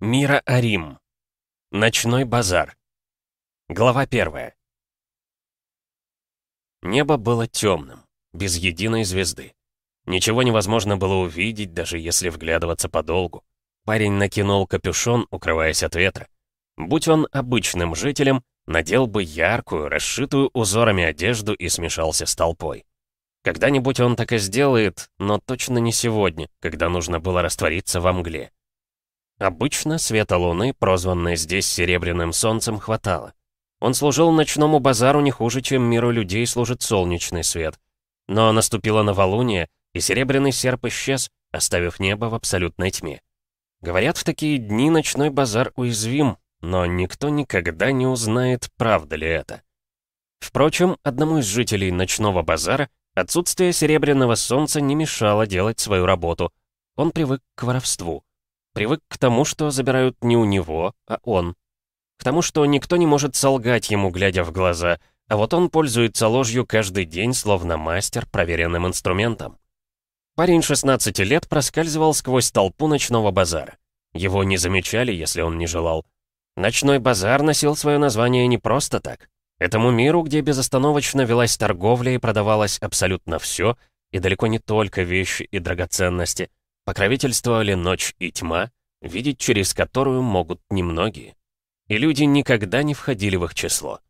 Мира Арим. Ночной базар. Глава первая. Небо было темным, без единой звезды. Ничего невозможно было увидеть, даже если вглядываться подолгу. Парень накинул капюшон, укрываясь от ветра. Будь он обычным жителем, надел бы яркую, расшитую узорами одежду и смешался с толпой. Когда-нибудь он так и сделает, но точно не сегодня, когда нужно было раствориться во мгле. Обычно света луны, прозванной здесь серебряным солнцем, хватало. Он служил ночному базару не хуже, чем миру людей служит солнечный свет. Но наступило новолуние, и серебряный серп исчез, оставив небо в абсолютной тьме. Говорят, в такие дни ночной базар уязвим, но никто никогда не узнает, правда ли это. Впрочем, одному из жителей ночного базара отсутствие серебряного солнца не мешало делать свою работу. Он привык к воровству. Привык к тому, что забирают не у него, а он. К тому, что никто не может солгать ему, глядя в глаза, а вот он пользуется ложью каждый день, словно мастер, проверенным инструментом. Парень 16 лет проскальзывал сквозь толпу ночного базара. Его не замечали, если он не желал. Ночной базар носил свое название не просто так. Этому миру, где безостановочно велась торговля и продавалось абсолютно все, и далеко не только вещи и драгоценности, Покровительствовали ночь и тьма, видеть через которую могут немногие. И люди никогда не входили в их число.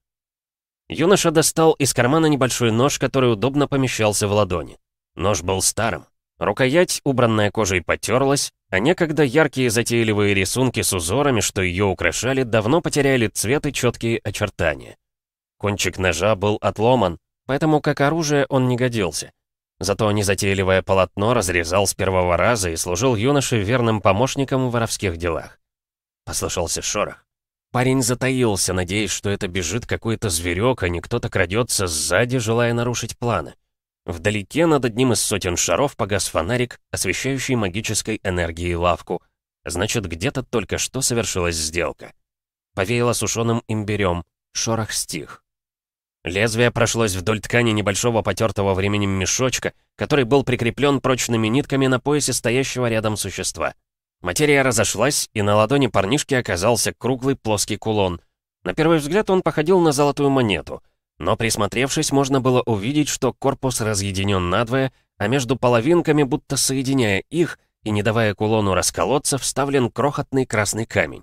Юноша достал из кармана небольшой нож, который удобно помещался в ладони. Нож был старым. Рукоять, убранная кожей, потерлась, а некогда яркие затейливые рисунки с узорами, что ее украшали, давно потеряли цвет и четкие очертания. Кончик ножа был отломан, поэтому как оружие он не годился. Зато незатейливое полотно разрезал с первого раза и служил юноше верным помощником в воровских делах. Послышался шорох. Парень затаился, надеясь, что это бежит какой-то зверек, а не кто-то крадется сзади, желая нарушить планы. Вдалеке над одним из сотен шаров погас фонарик, освещающий магической энергией лавку. Значит, где-то только что совершилась сделка. Повеяло сушеным имбирем, шорох стих. Лезвие прошлось вдоль ткани небольшого потертого временем мешочка, который был прикреплен прочными нитками на поясе стоящего рядом существа. Материя разошлась, и на ладони парнишки оказался круглый плоский кулон. На первый взгляд он походил на золотую монету, но присмотревшись, можно было увидеть, что корпус разъединен надвое, а между половинками, будто соединяя их и не давая кулону расколоться, вставлен крохотный красный камень.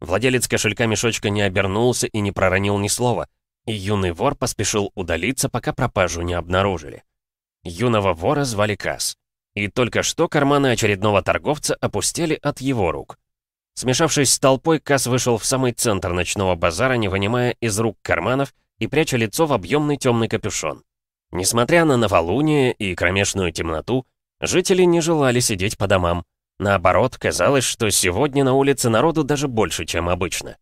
Владелец кошелька мешочка не обернулся и не проронил ни слова — и юный вор поспешил удалиться, пока пропажу не обнаружили. Юного вора звали Касс. И только что карманы очередного торговца опустили от его рук. Смешавшись с толпой, Касс вышел в самый центр ночного базара, не вынимая из рук карманов и пряча лицо в объемный темный капюшон. Несмотря на новолуние и кромешную темноту, жители не желали сидеть по домам. Наоборот, казалось, что сегодня на улице народу даже больше, чем обычно.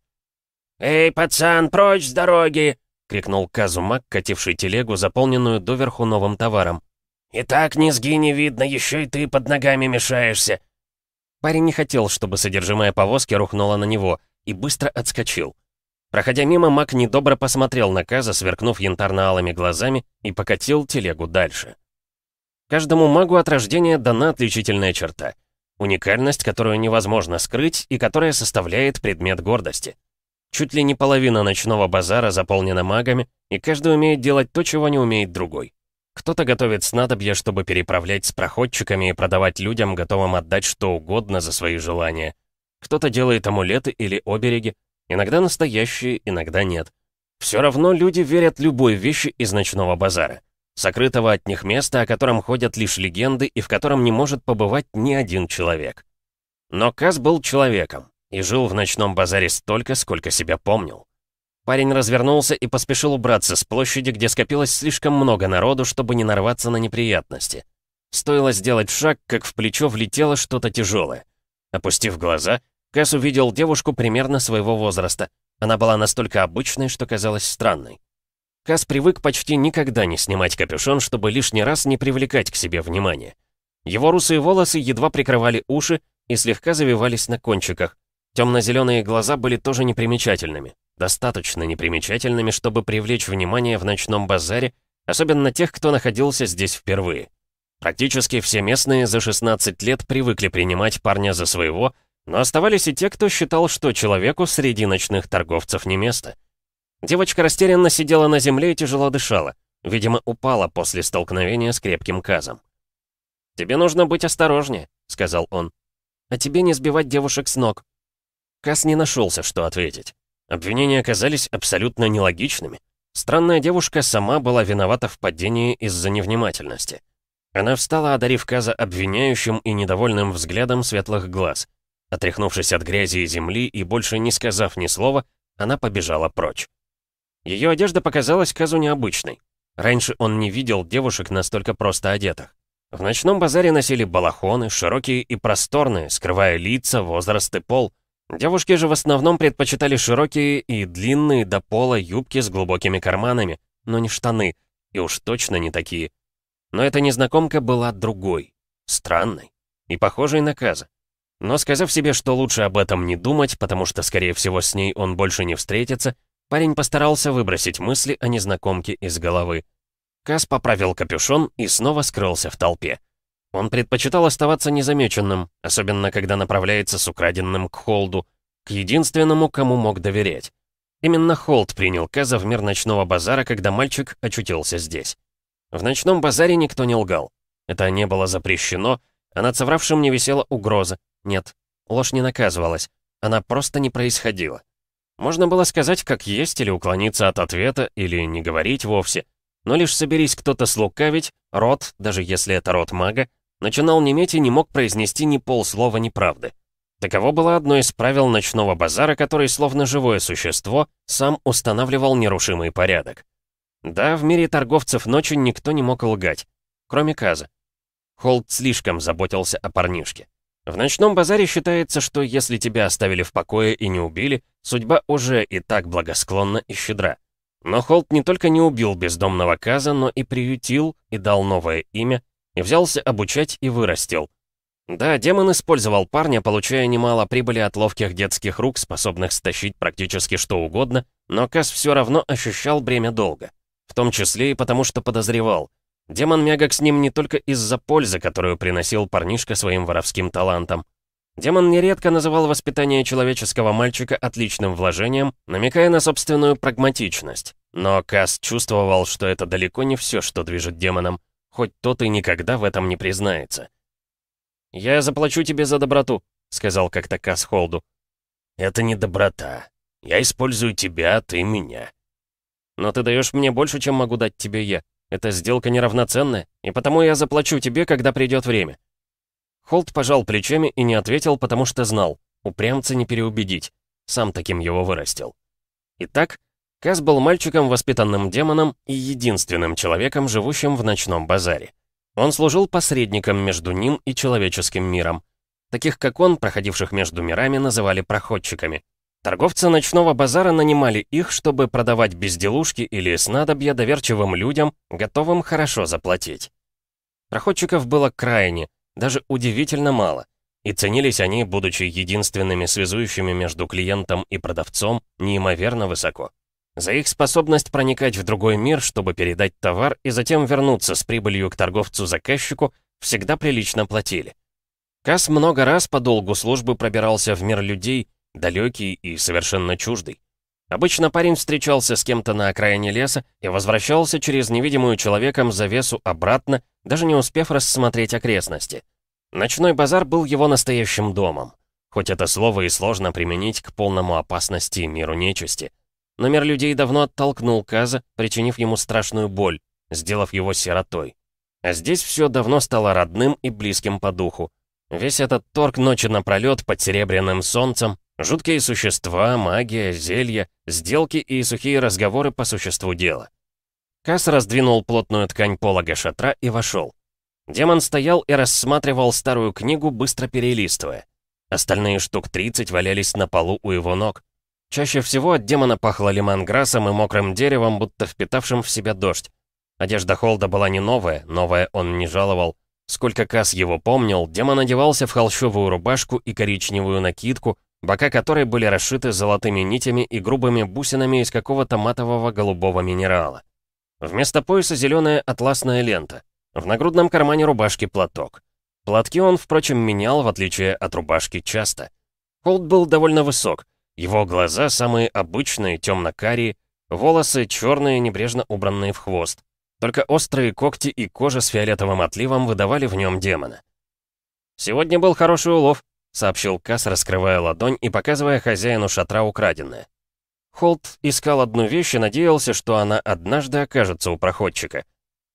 «Эй, пацан, прочь с дороги!» крикнул Казумак, кативший телегу, заполненную доверху новым товаром. «И так низги не видно, еще и ты под ногами мешаешься!» Парень не хотел, чтобы содержимое повозки рухнуло на него, и быстро отскочил. Проходя мимо, Мак недобро посмотрел на Каза, сверкнув янтарно-алыми глазами, и покатил телегу дальше. Каждому магу от рождения дана отличительная черта — уникальность, которую невозможно скрыть и которая составляет предмет гордости — Чуть ли не половина ночного базара заполнена магами, и каждый умеет делать то, чего не умеет другой. Кто-то готовит снадобья, чтобы переправлять с проходчиками и продавать людям, готовым отдать что угодно за свои желания. Кто-то делает амулеты или обереги, иногда настоящие, иногда нет. Все равно люди верят любой вещи из ночного базара, сокрытого от них места, о котором ходят лишь легенды и в котором не может побывать ни один человек. Но Каз был человеком, и жил в ночном базаре столько, сколько себя помнил. Парень развернулся и поспешил убраться с площади, где скопилось слишком много народу, чтобы не нарваться на неприятности. Стоило сделать шаг, как в плечо влетело что-то тяжелое. Опустив глаза, Кэс увидел девушку примерно своего возраста. Она была настолько обычной, что казалась странной. Кэс привык почти никогда не снимать капюшон, чтобы лишний раз не привлекать к себе внимания. Его русые волосы едва прикрывали уши и слегка завивались на кончиках, Темно-зеленые глаза были тоже непримечательными. Достаточно непримечательными, чтобы привлечь внимание в ночном базаре, особенно тех, кто находился здесь впервые. Практически все местные за 16 лет привыкли принимать парня за своего, но оставались и те, кто считал, что человеку среди ночных торговцев не место. Девочка растерянно сидела на земле и тяжело дышала. Видимо, упала после столкновения с крепким казом. «Тебе нужно быть осторожнее», — сказал он. «А тебе не сбивать девушек с ног», Кас не нашелся, что ответить. Обвинения оказались абсолютно нелогичными. Странная девушка сама была виновата в падении из-за невнимательности. Она встала, одарив Каза обвиняющим и недовольным взглядом светлых глаз. Отряхнувшись от грязи и земли и больше не сказав ни слова, она побежала прочь. Ее одежда показалась Казу необычной. Раньше он не видел девушек настолько просто одетых. В ночном базаре носили балахоны, широкие и просторные, скрывая лица, возраст и пол. Девушки же в основном предпочитали широкие и длинные до пола юбки с глубокими карманами, но не штаны, и уж точно не такие. Но эта незнакомка была другой, странной и похожей на Каза. Но сказав себе, что лучше об этом не думать, потому что, скорее всего, с ней он больше не встретится, парень постарался выбросить мысли о незнакомке из головы. Каз поправил капюшон и снова скрылся в толпе. Он предпочитал оставаться незамеченным, особенно когда направляется с украденным к Холду, к единственному, кому мог доверять. Именно Холд принял Каза в мир ночного базара, когда мальчик очутился здесь. В ночном базаре никто не лгал. Это не было запрещено, а над совравшим не висела угроза. Нет, ложь не наказывалась, она просто не происходила. Можно было сказать, как есть, или уклониться от ответа, или не говорить вовсе. Но лишь соберись кто-то слукавить, рот, даже если это рот мага, начинал неметь и не мог произнести ни полслова неправды. Таково было одно из правил ночного базара, который, словно живое существо, сам устанавливал нерушимый порядок. Да, в мире торговцев ночью никто не мог лгать, кроме Каза. Холд слишком заботился о парнишке. В ночном базаре считается, что если тебя оставили в покое и не убили, судьба уже и так благосклонна и щедра. Но Холт не только не убил бездомного Каза, но и приютил и дал новое имя и взялся обучать и вырастил. Да, демон использовал парня, получая немало прибыли от ловких детских рук, способных стащить практически что угодно, но Кас все равно ощущал бремя долга. В том числе и потому, что подозревал. Демон мягок с ним не только из-за пользы, которую приносил парнишка своим воровским талантом. Демон нередко называл воспитание человеческого мальчика отличным вложением, намекая на собственную прагматичность. Но Кас чувствовал, что это далеко не все, что движет демоном хоть тот и никогда в этом не признается. «Я заплачу тебе за доброту», — сказал как-то Касхолду. «Это не доброта. Я использую тебя, а ты меня». «Но ты даешь мне больше, чем могу дать тебе я. Эта сделка неравноценная, и потому я заплачу тебе, когда придет время». Холд пожал плечами и не ответил, потому что знал, упрямца не переубедить. Сам таким его вырастил. Итак, Каз был мальчиком, воспитанным демоном и единственным человеком, живущим в ночном базаре. Он служил посредником между ним и человеческим миром. Таких, как он, проходивших между мирами, называли проходчиками. Торговцы ночного базара нанимали их, чтобы продавать безделушки или снадобья доверчивым людям, готовым хорошо заплатить. Проходчиков было крайне, даже удивительно мало, и ценились они, будучи единственными связующими между клиентом и продавцом, неимоверно высоко. За их способность проникать в другой мир, чтобы передать товар и затем вернуться с прибылью к торговцу-заказчику, всегда прилично платили. Кас много раз по долгу службы пробирался в мир людей, далекий и совершенно чуждый. Обычно парень встречался с кем-то на окраине леса и возвращался через невидимую человеком завесу обратно, даже не успев рассмотреть окрестности. Ночной базар был его настоящим домом. Хоть это слово и сложно применить к полному опасности миру нечисти. Номер людей давно оттолкнул Каза, причинив ему страшную боль, сделав его сиротой. А здесь все давно стало родным и близким по духу. Весь этот торг ночи напролет под серебряным солнцем, жуткие существа, магия, зелья, сделки и сухие разговоры по существу дела. Кас раздвинул плотную ткань полога шатра и вошел. Демон стоял и рассматривал старую книгу, быстро перелистывая. Остальные штук 30 валялись на полу у его ног. Чаще всего от демона пахло лимонграссом и мокрым деревом, будто впитавшим в себя дождь. Одежда Холда была не новая, новая он не жаловал. Сколько Кас его помнил, демон одевался в холщовую рубашку и коричневую накидку, бока которой были расшиты золотыми нитями и грубыми бусинами из какого-то матового голубого минерала. Вместо пояса зеленая атласная лента. В нагрудном кармане рубашки платок. Платки он, впрочем, менял, в отличие от рубашки, часто. Холд был довольно высок, его глаза самые обычные, темно-карие, волосы черные, небрежно убранные в хвост. Только острые когти и кожа с фиолетовым отливом выдавали в нем демона. «Сегодня был хороший улов», — сообщил Кас, раскрывая ладонь и показывая хозяину шатра украденное. Холт искал одну вещь и надеялся, что она однажды окажется у проходчика.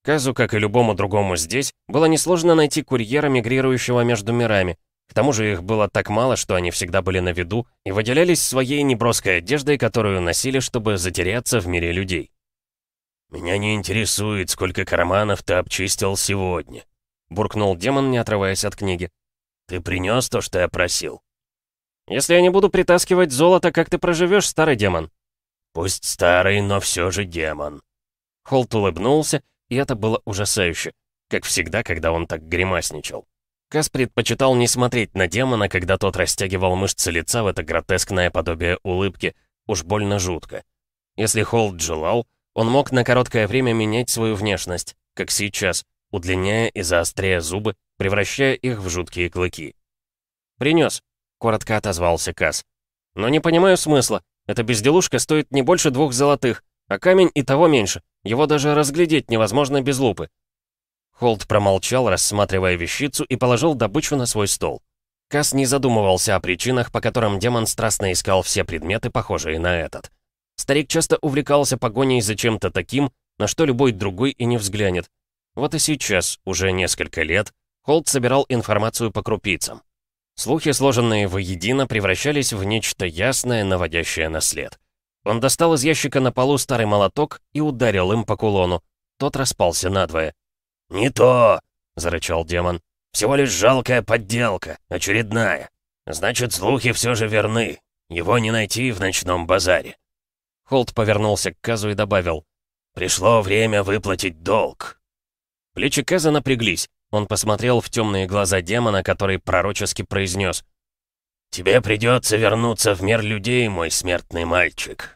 Казу, как и любому другому здесь, было несложно найти курьера, мигрирующего между мирами, к тому же их было так мало, что они всегда были на виду и выделялись своей неброской одеждой, которую носили, чтобы затеряться в мире людей. «Меня не интересует, сколько карманов ты обчистил сегодня», — буркнул демон, не отрываясь от книги. «Ты принёс то, что я просил?» «Если я не буду притаскивать золото, как ты проживёшь, старый демон?» «Пусть старый, но всё же демон». Холт улыбнулся, и это было ужасающе, как всегда, когда он так гримасничал. Кас предпочитал не смотреть на демона, когда тот растягивал мышцы лица в это гротескное подобие улыбки. Уж больно жутко. Если Холд желал, он мог на короткое время менять свою внешность, как сейчас, удлиняя и заостряя зубы, превращая их в жуткие клыки. «Принёс», — коротко отозвался Кас. «Но не понимаю смысла. Эта безделушка стоит не больше двух золотых, а камень и того меньше. Его даже разглядеть невозможно без лупы. Холд промолчал, рассматривая вещицу, и положил добычу на свой стол. Касс не задумывался о причинах, по которым демон страстно искал все предметы, похожие на этот. Старик часто увлекался погоней за чем-то таким, на что любой другой и не взглянет. Вот и сейчас, уже несколько лет, Холд собирал информацию по крупицам. Слухи, сложенные воедино, превращались в нечто ясное, наводящее на след. Он достал из ящика на полу старый молоток и ударил им по кулону. Тот распался надвое. «Не то!» — зарычал демон. «Всего лишь жалкая подделка, очередная. Значит, слухи все же верны. Его не найти в ночном базаре». Холт повернулся к Казу и добавил. «Пришло время выплатить долг». Плечи Каза напряглись. Он посмотрел в темные глаза демона, который пророчески произнес. «Тебе придется вернуться в мир людей, мой смертный мальчик.